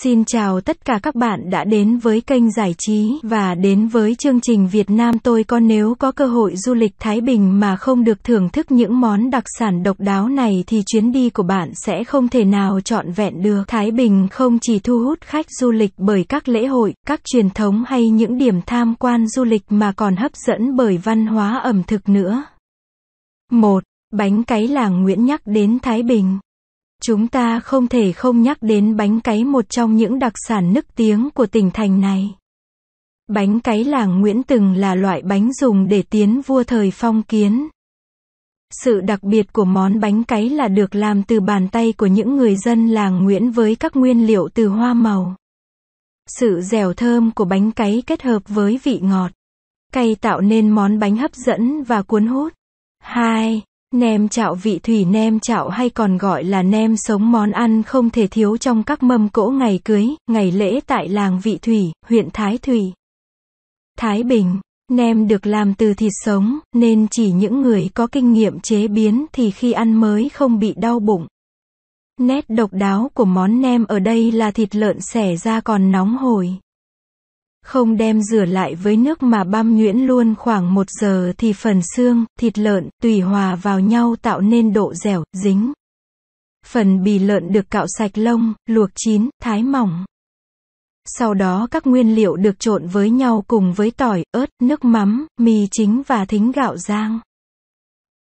Xin chào tất cả các bạn đã đến với kênh giải trí và đến với chương trình Việt Nam tôi có nếu có cơ hội du lịch Thái Bình mà không được thưởng thức những món đặc sản độc đáo này thì chuyến đi của bạn sẽ không thể nào trọn vẹn được. Thái Bình không chỉ thu hút khách du lịch bởi các lễ hội, các truyền thống hay những điểm tham quan du lịch mà còn hấp dẫn bởi văn hóa ẩm thực nữa. 1. Bánh cáy làng Nguyễn nhắc đến Thái Bình. Chúng ta không thể không nhắc đến bánh cấy một trong những đặc sản nức tiếng của tỉnh thành này. Bánh cấy làng Nguyễn từng là loại bánh dùng để tiến vua thời phong kiến. Sự đặc biệt của món bánh cấy là được làm từ bàn tay của những người dân làng Nguyễn với các nguyên liệu từ hoa màu. Sự dẻo thơm của bánh cấy kết hợp với vị ngọt. Cay tạo nên món bánh hấp dẫn và cuốn hút. 2. Nem chạo vị thủy nem chạo hay còn gọi là nem sống món ăn không thể thiếu trong các mâm cỗ ngày cưới, ngày lễ tại làng Vị Thủy, huyện Thái Thủy. Thái Bình, nem được làm từ thịt sống, nên chỉ những người có kinh nghiệm chế biến thì khi ăn mới không bị đau bụng. Nét độc đáo của món nem ở đây là thịt lợn xẻ ra còn nóng hổi. Không đem rửa lại với nước mà băm nhuyễn luôn khoảng một giờ thì phần xương, thịt lợn, tùy hòa vào nhau tạo nên độ dẻo, dính. Phần bì lợn được cạo sạch lông, luộc chín, thái mỏng. Sau đó các nguyên liệu được trộn với nhau cùng với tỏi, ớt, nước mắm, mì chính và thính gạo rang.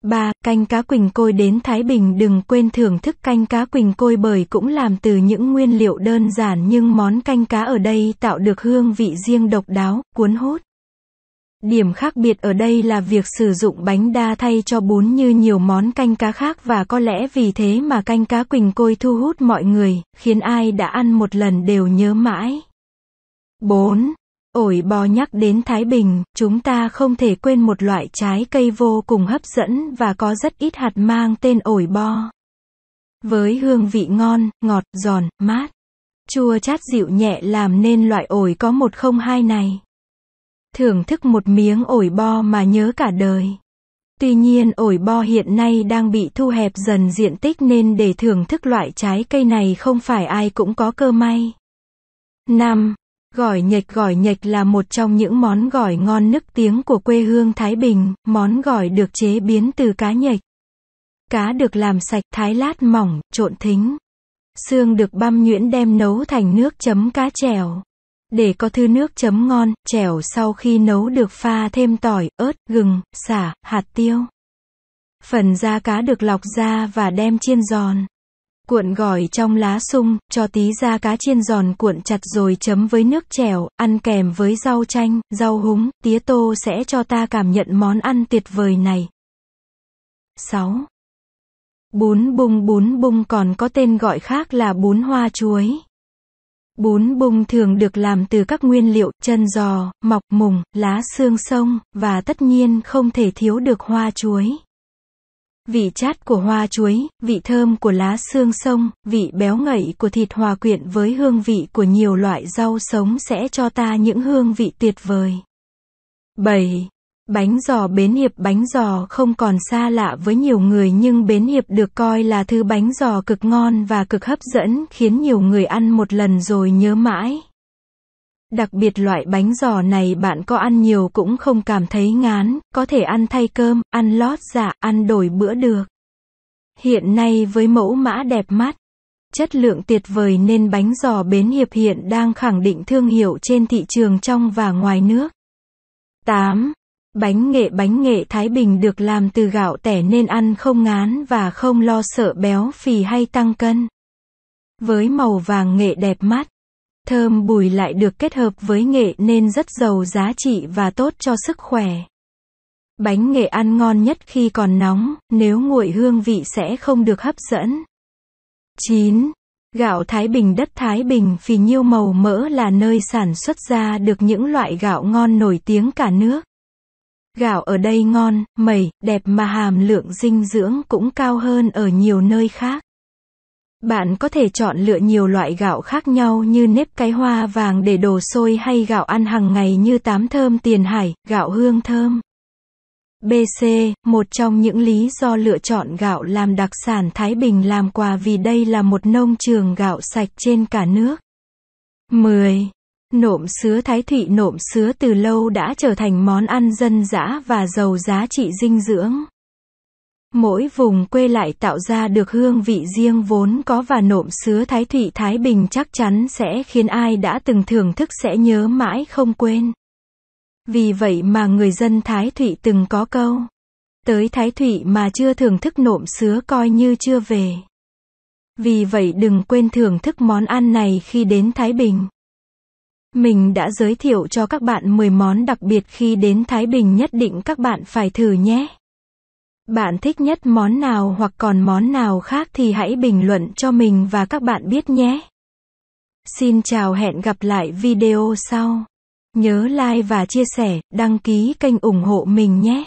3. Canh cá quỳnh côi đến Thái Bình đừng quên thưởng thức canh cá quỳnh côi bởi cũng làm từ những nguyên liệu đơn giản nhưng món canh cá ở đây tạo được hương vị riêng độc đáo, cuốn hút. Điểm khác biệt ở đây là việc sử dụng bánh đa thay cho bún như nhiều món canh cá khác và có lẽ vì thế mà canh cá quỳnh côi thu hút mọi người, khiến ai đã ăn một lần đều nhớ mãi. 4. Ổi bò nhắc đến Thái Bình, chúng ta không thể quên một loại trái cây vô cùng hấp dẫn và có rất ít hạt mang tên ổi bo. Với hương vị ngon, ngọt, giòn, mát, chua chát dịu nhẹ làm nên loại ổi có một không hai này. Thưởng thức một miếng ổi bo mà nhớ cả đời. Tuy nhiên ổi bo hiện nay đang bị thu hẹp dần diện tích nên để thưởng thức loại trái cây này không phải ai cũng có cơ may. Năm. Gỏi nhệch gỏi nhệch là một trong những món gỏi ngon nức tiếng của quê hương Thái Bình, món gỏi được chế biến từ cá nhệch. Cá được làm sạch thái lát mỏng, trộn thính. Xương được băm nhuyễn đem nấu thành nước chấm cá chèo. Để có thứ nước chấm ngon, chèo sau khi nấu được pha thêm tỏi, ớt, gừng, xả, hạt tiêu. Phần da cá được lọc ra và đem chiên giòn. Cuộn gỏi trong lá sung, cho tí ra cá chiên giòn cuộn chặt rồi chấm với nước chèo, ăn kèm với rau chanh, rau húng, tía tô sẽ cho ta cảm nhận món ăn tuyệt vời này. 6. Bún bung bún bung còn có tên gọi khác là bún hoa chuối. Bún bung thường được làm từ các nguyên liệu chân giò, mọc mùng, lá xương sông, và tất nhiên không thể thiếu được hoa chuối vị chát của hoa chuối, vị thơm của lá xương sông, vị béo ngậy của thịt hòa quyện với hương vị của nhiều loại rau sống sẽ cho ta những hương vị tuyệt vời. 7. Bánh giò Bến Hiệp Bánh giò không còn xa lạ với nhiều người nhưng Bến Hiệp được coi là thứ bánh giò cực ngon và cực hấp dẫn khiến nhiều người ăn một lần rồi nhớ mãi. Đặc biệt loại bánh giò này bạn có ăn nhiều cũng không cảm thấy ngán, có thể ăn thay cơm, ăn lót dạ, ăn đổi bữa được. Hiện nay với mẫu mã đẹp mắt, chất lượng tuyệt vời nên bánh giò Bến Hiệp hiện đang khẳng định thương hiệu trên thị trường trong và ngoài nước. 8. Bánh nghệ Bánh nghệ Thái Bình được làm từ gạo tẻ nên ăn không ngán và không lo sợ béo phì hay tăng cân. Với màu vàng nghệ đẹp mắt, Thơm bùi lại được kết hợp với nghệ nên rất giàu giá trị và tốt cho sức khỏe. Bánh nghệ ăn ngon nhất khi còn nóng, nếu nguội hương vị sẽ không được hấp dẫn. 9. Gạo Thái Bình Đất Thái Bình phì nhiêu màu mỡ là nơi sản xuất ra được những loại gạo ngon nổi tiếng cả nước. Gạo ở đây ngon, mẩy, đẹp mà hàm lượng dinh dưỡng cũng cao hơn ở nhiều nơi khác. Bạn có thể chọn lựa nhiều loại gạo khác nhau như nếp cái hoa vàng để đổ sôi hay gạo ăn hàng ngày như tám thơm tiền hải, gạo hương thơm. BC, một trong những lý do lựa chọn gạo làm đặc sản Thái Bình làm quà vì đây là một nông trường gạo sạch trên cả nước. 10. Nộm sứa Thái Thụy Nộm sứa từ lâu đã trở thành món ăn dân dã và giàu giá trị dinh dưỡng. Mỗi vùng quê lại tạo ra được hương vị riêng vốn có và nộm sứa Thái Thụy Thái Bình chắc chắn sẽ khiến ai đã từng thưởng thức sẽ nhớ mãi không quên. Vì vậy mà người dân Thái Thụy từng có câu. Tới Thái Thụy mà chưa thưởng thức nộm sứa coi như chưa về. Vì vậy đừng quên thưởng thức món ăn này khi đến Thái Bình. Mình đã giới thiệu cho các bạn 10 món đặc biệt khi đến Thái Bình nhất định các bạn phải thử nhé. Bạn thích nhất món nào hoặc còn món nào khác thì hãy bình luận cho mình và các bạn biết nhé. Xin chào hẹn gặp lại video sau. Nhớ like và chia sẻ, đăng ký kênh ủng hộ mình nhé.